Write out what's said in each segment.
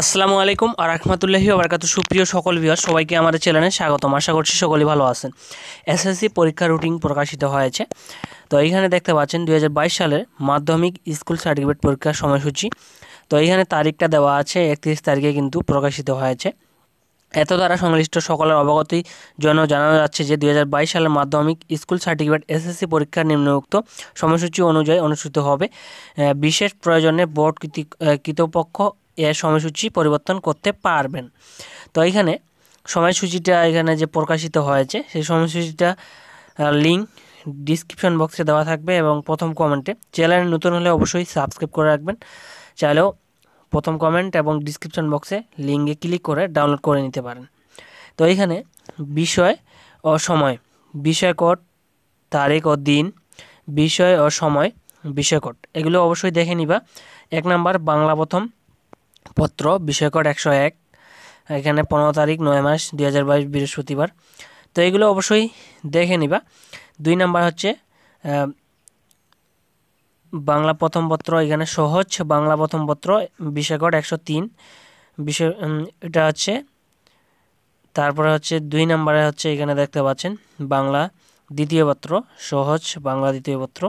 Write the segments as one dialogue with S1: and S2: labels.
S1: আসসালামু আলাইকুম আর রহমতুল্লাহি আবরকাত সুপ্রিয় সকল বিহার সবাইকে আমাদের চ্যানেলে স্বাগতম আশা করছি সকলেই ভালো আছেন এসএসসি পরীক্ষা রুটিন প্রকাশিত হয়েছে তো এইখানে দেখতে পাচ্ছেন দুই সালের মাধ্যমিক স্কুল সার্টিফিকেট পরীক্ষার সময়সূচি তো এইখানে তারিখটা দেওয়া আছে একত্রিশ তারিখে কিন্তু প্রকাশিত হয়েছে এত দ্বারা সংশ্লিষ্ট সকলের অবগতির জন্য জানানো যাচ্ছে যে দুই সালের মাধ্যমিক স্কুল সার্টিফিকেট এসএসসি পরীক্ষা নিম্নোক্ত সময়সূচি অনুযায়ী অনুষ্ঠিত হবে বিশেষ প্রয়োজনে বোর্ড কৃতপক্ষ এর সময়সূচি পরিবর্তন করতে পারবেন তো এখানে সময়সূচিটা এখানে যে প্রকাশিত হয়েছে সেই সময়সূচিটা লিঙ্ক ডিসক্রিপশন বক্সে দেওয়া থাকবে এবং প্রথম কমেন্টে চ্যানেল নতুন হলে অবশ্যই সাবস্ক্রাইব করে রাখবেন চাইলেও প্রথম কমেন্ট এবং ডিসক্রিপশন বক্সে লিঙ্কে ক্লিক করে ডাউনলোড করে নিতে পারেন তো এইখানে বিষয় ও সময় বিষয় কোড তারিখ ও দিন বিষয় ও সময় বিষয় কোড এগুলো অবশ্যই দেখে নিবা এক নাম্বার বাংলা প্রথম পত্র বিষয়কর একশো এক এখানে পনেরো তারিখ নয় মাস দুই হাজার বাইশ বৃহস্পতিবার তো এগুলো অবশ্যই দেখে নিবা দুই নাম্বার হচ্ছে বাংলা প্রথম পত্র এখানে সহজ বাংলা প্রথম পত্র বিষয়কর একশো তিন বিষয় এটা হচ্ছে তারপরে হচ্ছে দুই নাম্বারে হচ্ছে এখানে দেখতে পাচ্ছেন বাংলা দ্বিতীয় পত্র সহজ বাংলা দ্বিতীয় পত্র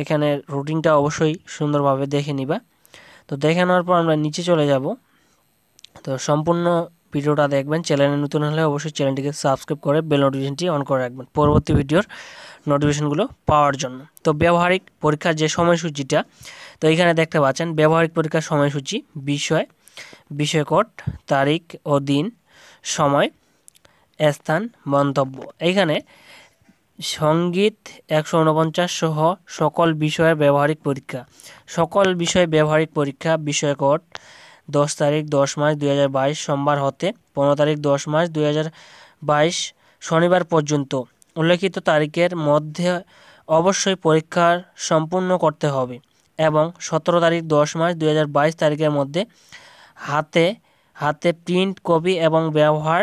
S1: এখানে রুটিনটা অবশ্যই সুন্দরভাবে দেখে নিবা তো দেখে নেওয়ার পর আমরা নিচে চলে যাব তো সম্পূর্ণ ভিডিওটা দেখবেন চ্যানেলে নতুন হলে অবশ্যই চ্যানেলটিকে সাবস্ক্রাইব করে বেল নোটিফিকেশনটি অন করে রাখবেন পরবর্তী ভিডিওর নোটিফিকেশনগুলো পাওয়ার জন্য তো ব্যবহারিক পরীক্ষার যে সময়সূচিটা তো এখানে দেখতে পাচ্ছেন ব্যবহারিক পরীক্ষার সময়সূচি বিষয় বিষয়কট তারিখ ও দিন সময় স্থান মন্তব্য এইখানে সঙ্গীত একশো উনপঞ্চাশ সহ সকল বিষয়ের ব্যবহারিক পরীক্ষা সকল বিষয়ে ব্যবহারিক পরীক্ষা বিষয়কট দশ তারিখ দশ মাস দুই হাজার বাইশ সোমবার হতে পনেরো তারিখ দশ মাস দুই হাজার বাইশ শনিবার পর্যন্ত উল্লেখিত তারিখের মধ্যে অবশ্যই পরীক্ষার সম্পূর্ণ করতে হবে এবং সতেরো তারিখ দশ মাস দুই হাজার বাইশ তারিখের মধ্যে হাতে হাতে প্রিন্ট কপি এবং ব্যবহার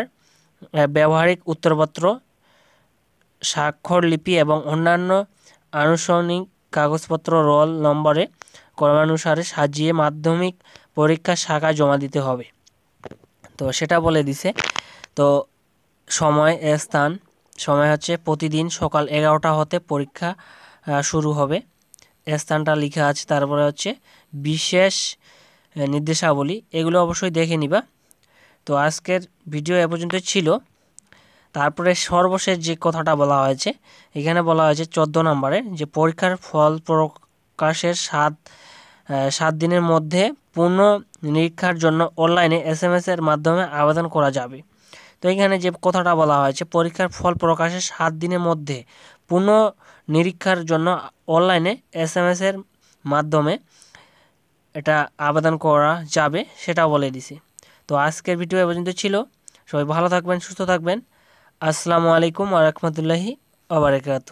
S1: ব্যবহারিক উত্তরপত্র স্বাক্ষরলিপি এবং অন্যান্য আনুষঙ্গিক কাগজপত্র রোল নম্বরে ক্রমানুসারে সাজিয়ে মাধ্যমিক পরীক্ষার শাখা জমা দিতে হবে তো সেটা বলে দিছে তো সময় স্থান সময় হচ্ছে প্রতিদিন সকাল এগারোটা হতে পরীক্ষা শুরু হবে স্থানটা লেখা আছে তারপরে হচ্ছে বিশেষ নির্দেশাবলী এগুলো অবশ্যই দেখে নিবা তো আজকের ভিডিও এ পর্যন্ত ছিল তারপরে সর্বশেষ যে কথাটা বলা হয়েছে এখানে বলা হয়েছে চোদ্দ নম্বরে যে পরীক্ষার ফল প্রকাশের সাত সাত দিনের মধ্যে পূর্ণ নিরীক্ষার জন্য অনলাইনে এস এম এর মাধ্যমে আবেদন করা যাবে তো এখানে যে কথাটা বলা হয়েছে পরীক্ষার ফল প্রকাশের সাত দিনের মধ্যে পূর্ণ নিরীক্ষার জন্য অনলাইনে এস এম এর মাধ্যমে এটা আবেদন করা যাবে সেটা বলে দিছি তো আজকের ভিডিও এ পর্যন্ত ছিল সবাই ভালো থাকবেন সুস্থ থাকবেন আসসালামু আলাইকুম আ রহমতুল্লাহি আবরকাত